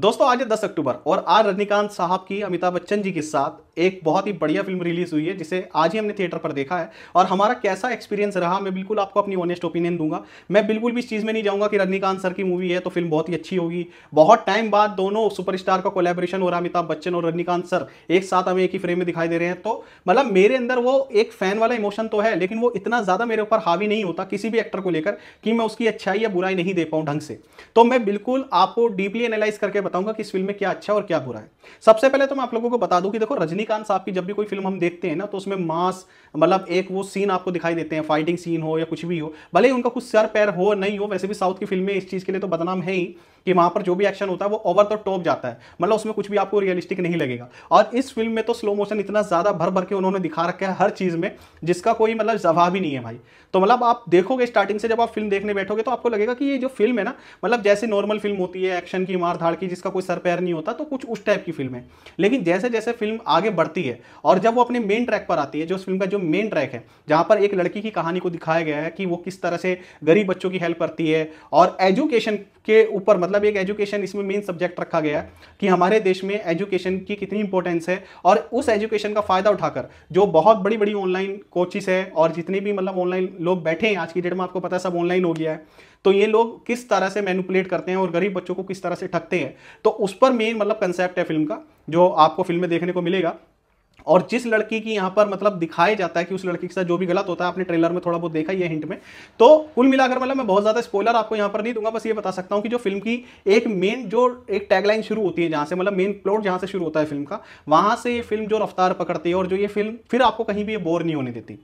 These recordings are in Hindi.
दोस्तों आज है दस अक्टूबर और आज रजनीकांत साहब की अमिताभ बच्चन जी के साथ एक बहुत ही बढ़िया फिल्म रिलीज़ हुई है जिसे आज ही हमने थिएटर पर देखा है और हमारा कैसा एक्सपीरियंस रहा मैं बिल्कुल आपको अपनी ऑनेस्ट ओपिनियन दूंगा मैं बिल्कुल भी इस चीज़ में नहीं जाऊँगा कि रजनीकांत सर की मूवी है तो फिल्म बहुत ही अच्छी होगी बहुत टाइम बाद दोनों सुपरस्टार का कोलेबोरेशन हो रहा अमिताभ बच्चन और रजनीकांत सर एक साथ हमें एक ही फ्रेम में दिखाई दे रहे हैं तो मतलब मेरे अंदर वो एक फ़ैन वाला इमोशन तो है लेकिन वो इतना ज़्यादा मेरे ऊपर हावी नहीं होता किसी भी एक्टर को लेकर कि मैं उसकी अच्छाई या बुराई नहीं दे पाऊँ ढंग से तो मैं बिल्कुल आपको डीपली एनालाइज करके बताऊंगा कि इस फिल्म में क्या अच्छा और क्या बुरा है सबसे पहले तो मैं आप लोगों को बता दूं कि देखो रजनी रजनीकांत साहब की जब भी कोई फिल्म हम देखते हैं ना तो उसमें मास मतलब एक वो सीन आपको दिखाई देते हैं फाइटिंग सीन हो या कुछ भी हो भले ही उनका कुछ सर पैर हो नहीं हो वैसे भी साउथ की फिल्में इस चीज़ के लिए तो बदनाम है ही कि वहाँ पर जो भी एक्शन होता है वो ओवर द टॉप जाता है मतलब उसमें कुछ भी आपको रियलिस्टिक नहीं लगेगा और इस फिल्म में तो स्लो मोशन इतना ज़्यादा भर भर के उन्होंने दिखा रखा है हर चीज़ में जिसका कोई मतलब जवाब ही नहीं है भाई तो मतलब आप देखोगे स्टार्टिंग से जब आप फिल्म देखने बैठोगे तो आपको लगेगा कि ये जो फिल्म है ना मतलब जैसे नॉर्मल फिल्म होती है एक्शन की मार धाड़ की जिसका कोई सर पैर नहीं होता तो कुछ उस टाइप की फिल्म है लेकिन जैसे जैसे फिल्म आगे बढ़ती है और जब वो अपने मेन ट्रैक पर आती है जो उस फिल्म का जो मेन ट्रैक है जहाँ पर एक लड़की की कहानी को दिखाया गया है कि वो किस तरह से गरीब बच्चों की हेल्प करती है और एजुकेशन के ऊपर मतलब मतलब एक एजुकेशन इसमें मेन सब्जेक्ट रखा गया है कि हमारे देश में एजुकेशन की कितनी इंपॉर्टेंस है और उस एजुकेशन का फ़ायदा उठाकर जो बहुत बड़ी बड़ी ऑनलाइन कोचिस है और जितने भी मतलब ऑनलाइन लोग बैठे हैं आज की डेट में आपको पता है सब ऑनलाइन हो गया है तो ये लोग किस तरह से मैनुपुलेट करते हैं और गरीब बच्चों को किस तरह से ठगते हैं तो उस पर मेन मतलब कंसेप्ट है फिल्म का जो आपको फिल्म में देखने को मिलेगा और जिस लड़की की यहाँ पर मतलब दिखाया जाता है कि उस लड़की के साथ जो भी गलत होता है आपने ट्रेलर में थोड़ा बहुत देखा ये हिंट में तो कुल मिलाकर मतलब मैं बहुत ज़्यादा स्पॉइलर आपको यहाँ पर नहीं दूंगा बस ये बता सकता हूँ कि जो फिल्म की एक मेन जो एक टैगलाइन शुरू होती है जहाँ से मतलब मेन प्लॉट जहाँ से शुरू होता है फिल्म का वहाँ से ये फिल्म जो रफ्तार पकड़ती है और जो ये फिल्म फिर आपको कहीं भी ये बोर नहीं होने देती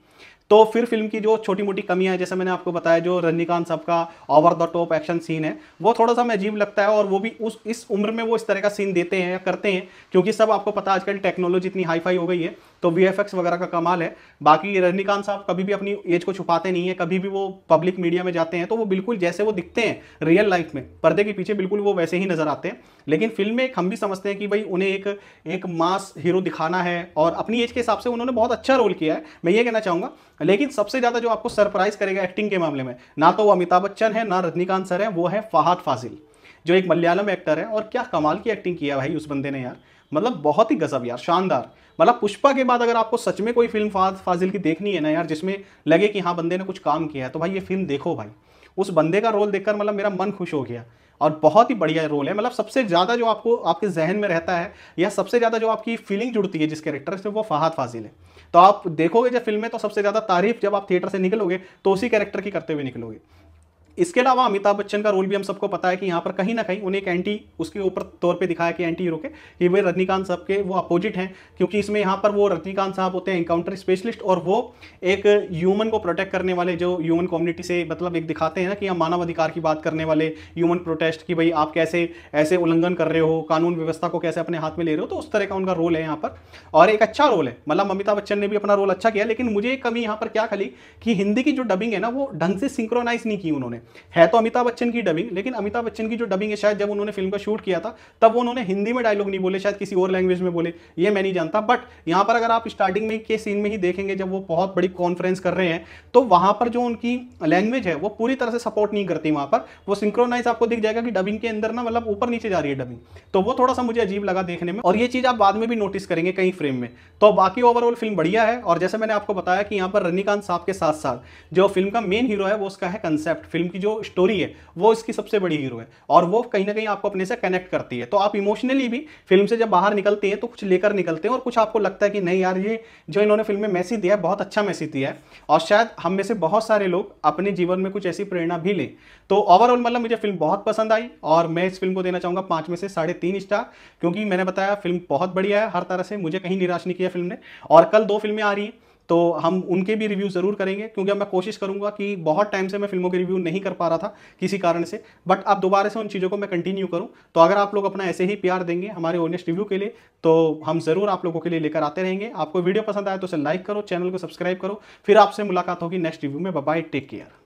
तो फिर फिल्म की जो छोटी मोटी कमियां हैं जैसे मैंने आपको बताया जो रजनीकांत साहब का over the top action scene है वो थोड़ा सा अजीब लगता है और वो भी उस इस उम्र में वो इस तरह का सीन देते हैं या करते हैं क्योंकि सब आपको पता आजकल टेक्नोलॉजी इतनी हाई फाई हो गई है तो वी वगैरह का कमाल है बाकी रजनीकांत साहब कभी भी अपनी एज को छुपाते नहीं है कभी भी वो पब्लिक मीडिया में जाते हैं तो वो बिल्कुल जैसे वो दिखते हैं रियल लाइफ में पर्दे के पीछे बिल्कुल वो वैसे ही नजर आते हैं लेकिन फिल्म में हम भी समझते हैं कि भाई उन्हें एक एक मास हीरो दिखाना है और अपनी एज के हिसाब से उन्होंने बहुत अच्छा रोल किया है मैं ये कहना चाहूँगा लेकिन सबसे ज़्यादा जो आपको सरप्राइज करेगा एक्टिंग के मामले में ना तो वो अमिताभ बच्चन है ना रजनीकांत सर है वो है फाहाद फाजिल जो एक मलयालम एक्टर है और क्या कमाल की एक्टिंग किया भाई उस बंदे ने यार मतलब बहुत ही गजब यार शानदार मतलब पुष्पा के बाद अगर आपको सच में कोई फिल्म फा, फाजिल की देखनी है ना यार जिसमें लगे कि हाँ बंदे ने कुछ काम किया है तो भाई ये फिल्म देखो भाई उस बंदे का रोल देखकर मतलब मेरा मन खुश हो गया और बहुत ही बढ़िया रोल है मतलब सबसे ज़्यादा जो आपको आपके जहन में रहता है या सबसे ज़्यादा जो आपकी फीलिंग जुड़ती है जिस कैरेक्टर से वो फहाद फाजिल है तो आप देखोगे जब फिल्म में तो सबसे ज़्यादा तारीफ जब आप थिएटर से निकलोगे तो उसी कैरेक्टर की करते हुए निकलोगे इसके अलावा अमिताभ बच्चन का रोल भी हम सबको पता है कि यहाँ पर कहीं ना कहीं उन्हें एक एंटी उसके ऊपर तौर पे दिखाया कि एंटी हीरो के कि वे रजनीकांत साहब के वो अपोजिट हैं क्योंकि इसमें यहाँ पर वो रजनीकांत साहब होते हैं इंकाउंटर स्पेशलिस्ट और वो एक ह्यूमन को प्रोटेक्ट करने वाले जो ह्यूमन कम्युनिटी से मतलब एक दिखाते हैं ना कि हम मानव अधिकार की बात करने वाले ह्यूमन प्रोटेस्ट कि भाई आप कैसे ऐसे उल्लंघन कर रहे हो कानून व्यवस्था को कैसे अपने हाथ में ले रहे हो तो उस तरह का उनका रोल है यहाँ पर और एक अच्छा रोल है मतलब अमिताभ बच्चन ने भी अपना रोल अच्छा किया लेकिन मुझे कमी यहाँ पर क्या खली कि हिंदी की जो डबिंग है ना वो ढंग से सिंक्रोनाइज नहीं की उन्होंने में है तो अमिताभ बच्चन की डबिंग लेकिन अमिताभ बच्चन की जो डबिंग है शायद जब उन्होंने फिल्म का शूट किया था तब उन्होंने हिंदी में डायलॉग नहीं बोले शायद किसी और लैंग्वेज में बोले ये मैं नहीं जानता बट यहाँ पर अगर आप स्टार्टिंग में के सीन में ही देखेंगे जब वो बहुत बड़ी कॉन्फ्रेंस कर रहे हैं तो वहाँ पर जो उनकी लैंग्वेज है वो पूरी तरह से सपोर्ट नहीं करती वहाँ पर वो सिंक्रोनाइज आपको दिख जाएगा कि डबिंग के अंदर ना मतलब ऊपर नीचे जा रही है डबिंग तो वो थोड़ा सा मुझे अजीब लगा देखने में और ये चीज़ आप बाद में भी नोटिस करेंगे कहीं फ्रेम में तो बाकी ओवरऑल फिल्म बढ़िया है और जैसे मैंने आपको बताया कि यहाँ पर रनिकांत साहब के साथ साथ जो फिल्म का मेन हीरो है वो उसका है कंसेप्ट फिल्म की जो स्टोरी है वो इसकी सबसे बड़ी हीरो है और वो कहीं ना कहीं आपको अपने से कनेक्ट करती है तो आप इमोशनली भी फिल्म से जब बाहर निकलते हैं तो कुछ लेकर निकलते हैं और कुछ आपको लगता है कि नहीं यार ये जो इन्होंने फिल्म में मैसेज दिया है बहुत अच्छा मैसेज दिया है और शायद हम में से बहुत सारे लोग अपने जीवन में कुछ ऐसी प्रेरणा भी लें तो ओवरऑल मतलब मुझे फिल्म बहुत पसंद आई और मैं इस फिल्म को देना चाहूँगा पाँच में से साढ़े तीन स्टार क्योंकि मैंने बताया फिल्म बहुत बढ़िया है हर तरह से मुझे कहीं निराश नहीं किया फिल्म ने और कल दो फिल्में आ रही हैं तो हम उनके भी रिव्यू ज़रूर करेंगे क्योंकि अब मैं कोशिश करूँगा कि बहुत टाइम से मैं फिल्मों के रिव्यू नहीं कर पा रहा था किसी कारण से बट अब दोबारा से उन चीज़ों को मैं कंटिन्यू करूँ तो अगर आप लोग अपना ऐसे ही प्यार देंगे हमारे ऑनेस्ट रिव्यू के लिए तो हम ज़रूर आप लोगों के लिए लेकर आते रहेंगे आपको वीडियो पसंद आए तो उसे लाइक करो चैनल को सब्सक्राइब करो फिर आपसे मुलाकात होगी नेक्स्ट रिव्यू में बाय टेक केयर